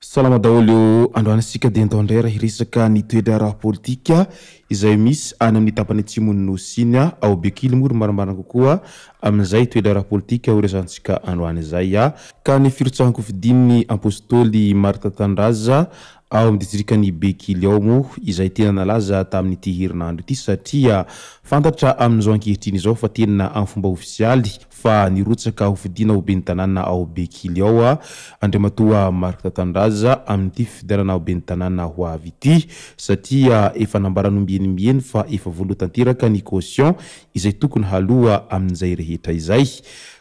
Salama Daulio androanysika dia nytaondrayra iresaka nytoedra raha politika izay misy any amin'ny tapany tsimony no siny ao ao bekilymory marimarakokoa amin'izay toedra raha politika o resatsika androany zay a ah. ka ny firotsahakofidinny apostôly martatandraza ao amidisirika ny bekily ao mo izay tena nalaza tamin'n'ity hirinandro ity satria fantatra amin'izao ankehitriny izao fa tena ayfomba ofisialy fa nirotsaka hofidina obe ny tanàna ao bekily ao a ah, andriamatoa marko tatandraza amin'yty ifidanana obe ny tanàna ho avy ity satria efa nambaranoombienimbiheny fa efa voaloatanteraka ny cotion izay tokony haloha amin'zay rehetra izay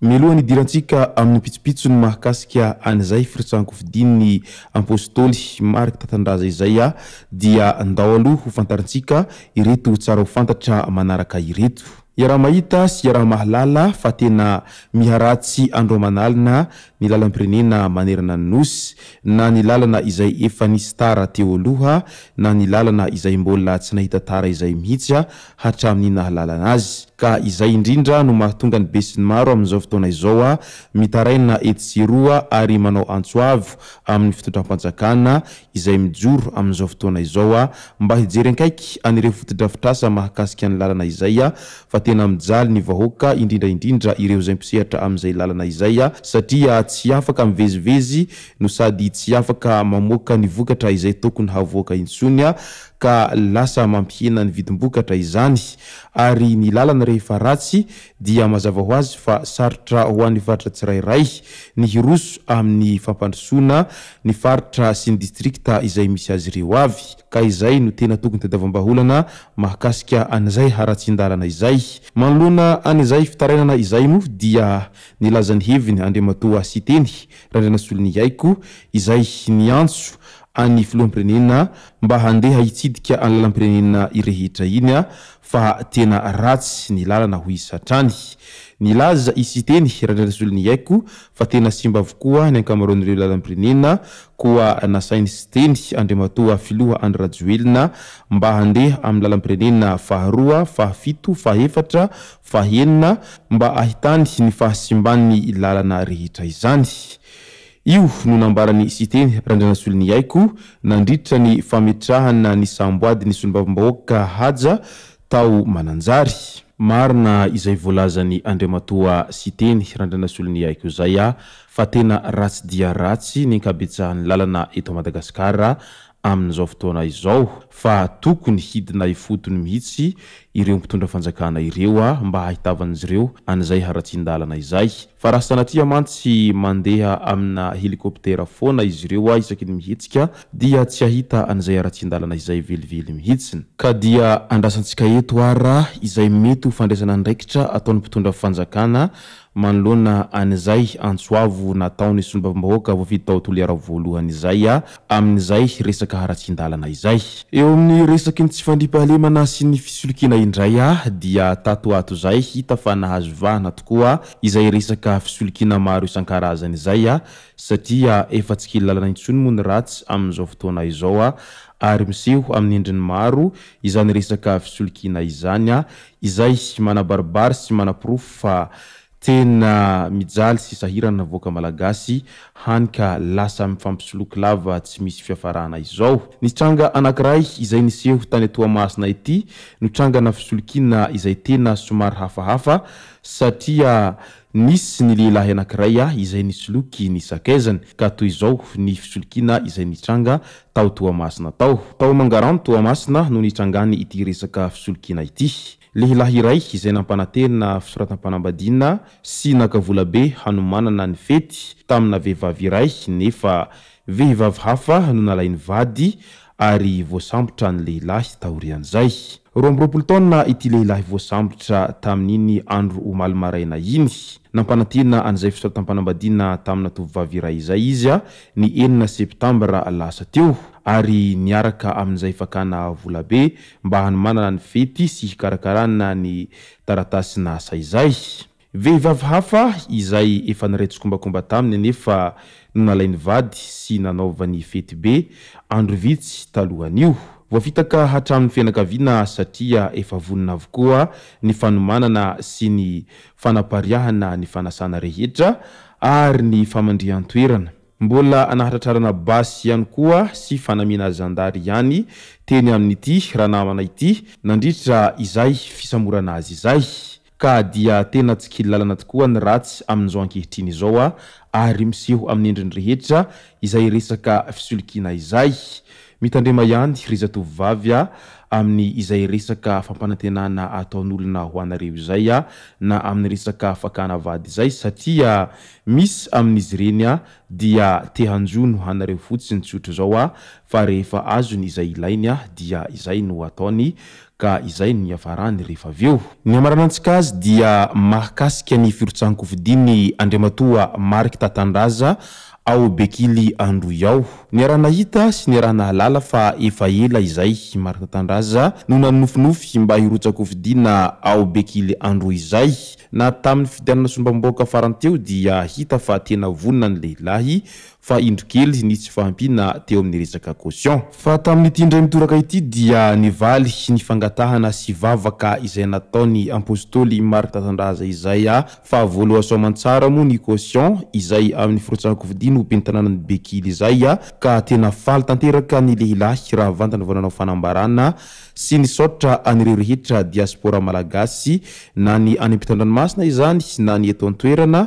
meloha ny diratsika amin'ny pitsopitso ny mahakasik anizay firitsakofidinny apostôly mariky tatandraza izaya ah, dia ndao aoha hofantaitika ireto tsara ho fantatra manaraka ireto iarahmahita sy iarahmahalala fa tena miharatsy andromanalina ny lalampirenena manerananynosy na ny lalana izay efa nisytara teo aloha na ny llana izay mbola tsy nahitatara izay mihitsya ah, hatramin'ny nahlala anazy ka izay indrindra no mahatonga ny besiny maro amizao toanaizaoa ah. mitaraina esiroa ary manao antsoavo amin'ny fitotram-panjakanaenkaikyre ah. fti-drafirikynddysatria ah. tsy afaka mivezivezy no sady tsy afaka mamoaka ny vokatra izay tokony avokaitsony lasa mampihena ny vidimbokatra izany ary ny lalana rehefa ratsy dia mazava ho azy fa sarotra ho an'ny faritra tsirairay ny hiroso amin'ny fampandrosoana ny faritra sy ny distrikta izay misy azy reo avy ka izay no tena tokony tadavam-baholana mahkasika an'izay haratsyndalana izay manoloana an'izay fitarainana izay moa dia nylazan'ny heviny andrimatoa sy teny rahandriana solony haiko izay ny antso any filohapirenena mba handeha itsidika ay lalapirenena irehetra inya ah, fa tena ratsy ny lalana ho isatrany ny laza isy teny randranasolonyaiko fa tena simba vokoa akorellapreneoaaaiy s tenyaem deha amy lalapreneafahara fahaito fahefatra fahenina mba ahitany ny fahasimbanny lalana rehetra izany io no nambarany syteny randrana syolon'ny haiko nandriitra ny fametrahana ny samboady ny solombavimbaoakka haja tao mananjary marina izay voalazany andrimatoa syteny randrana solon'ny aiko zay a fa tena ratsydia ratsy ny nkabetsahan'ny lalana eto madagasikara amin'izao fotoana izao fa tokony hidina i fotony mihitsy ireo mpitondra fanjakana ireo a mba hahitavan'izy ireo an'izay aratsian-dalana izay fa raha sa natria mantsy mandeha amina helikoptera foana izy ireo a isaky ny mihitsika dia tsy ahita an'izay aratsian-dalana izay velively mihitsiny ka dia andrasantsika eto ara izay mety ho fandraisana ndraikitra ataon'ny mpitondra fanjakana manoloana anzay antsoavo nataonysolobaokaiidyyiozay esakfioikinaaoiazanzayasaa eatsy hilalana itsony moa ny ratsy amzao fotoana zao aaymiseho ami'ny endriny maro izany resaka fisolikina izanya izay manabaribary sy manapirofo fa tena mijaly sysahiranavoaka malagasy hanika lasa mfampisoloky lava tsy misy fiafarana izao nitranga anakiray izay niseho tany toamasina ity notrangana fisolokina izay tena somary hafahafa satria nisy ny lehilahy anakiray a izay nisoloky nysakazany ka toy zao ny fisolokina izay nitranga tao toamasina tao tao angaranotoamaina noo nitrangany ity resaka fisolokina ity lehilahy iray izay nampanatena fisoratam-panambadina sy nakavolabe hanomanana ny fety taminna vehivavy iray nefa vehivavyhafa no nalain'ny vady ary voasambotra nylehilahy taorian'izay roa ambyroapolo taona ity lehilahy voasambotra tamin'iny andro homalimaraina iny nampanatena an'izay fisoratam-panambadina tami'nyn atovivavy iray zay izy a ny enina septambra lasa teo ary niaraka amin'izay fakana volabe mba hanomanana ny fety sy hikarakarana ny taratasina saizay vehivavi hafa izay efa nyraytsikombakomba taminy anefa nonalay 'ny vady sy nanaovany fety be androvitsy talohan'io voafitaka hatramin'ny fienakaviana satria efa vonina avokoa ny fanomanana sy ny fanapariahana ny fanasana rehetra ary ny famandrihantoerana mbola anahatratrarana basy ihany koa sy fanamina zandary ihany teny amin'ity raha namana ity nandritra izay fisamorana azy izay ka dia tena tsikily lalana tokoa ny ratsy amin'izao ankehitriny zao a ary miseho aminy endriny rehetra izay resaka fisolokina izay mit andrima ihany ryzatovivavy a ah, amin'ny izay resaka fampanatenana ataon'olona ho anareo zay a ah, na amin'ny resaka afakana vady zay satria misy amin'izy reny a ah, dia tehanjo no hanareo fotsi ny tsotro zao a fa rehefa azony izay ilainy a dia izay no ataony ka izay ny afarany rehefa av eo ny amaranatsika azy dia makasika ny firotsankofidiny andriama toa mariky tatandraza ao bekily andro ao ny araa nahita sy ni araanaalala fa efa ela izay aritatandraza no nanynofinofy mba irotsakofidina a bekly dr yt'y ia baboafateo nle oa'y a tan'nytindray mitoraka ity dia nivaly ny fangatahana sy vavaka izay nataony ampostoly mari tatandraza izay a faoaoantsar moany ction izy ami'ny firotkofdian ho penytanàna ny bekily zay a ah, ka tena faly tanteraka nylehilahy raha vantany voananao fanambarana sy ny sotra anyreo rehetra diaspora malagasy na ny anym-pitandranomasina izany sy na ny ato antoerana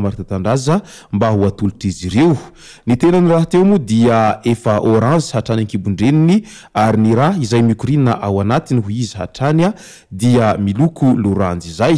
maritatandraza mba ho atolotry izy ireo ny tena ny raha teo moa dia efa oranzy hatrany ankibondreniny ary ny raha izay mikorina ao anatiny ho izy hatrany a dia miloko loranjy zay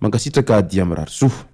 mankasitraka di amyrarosofo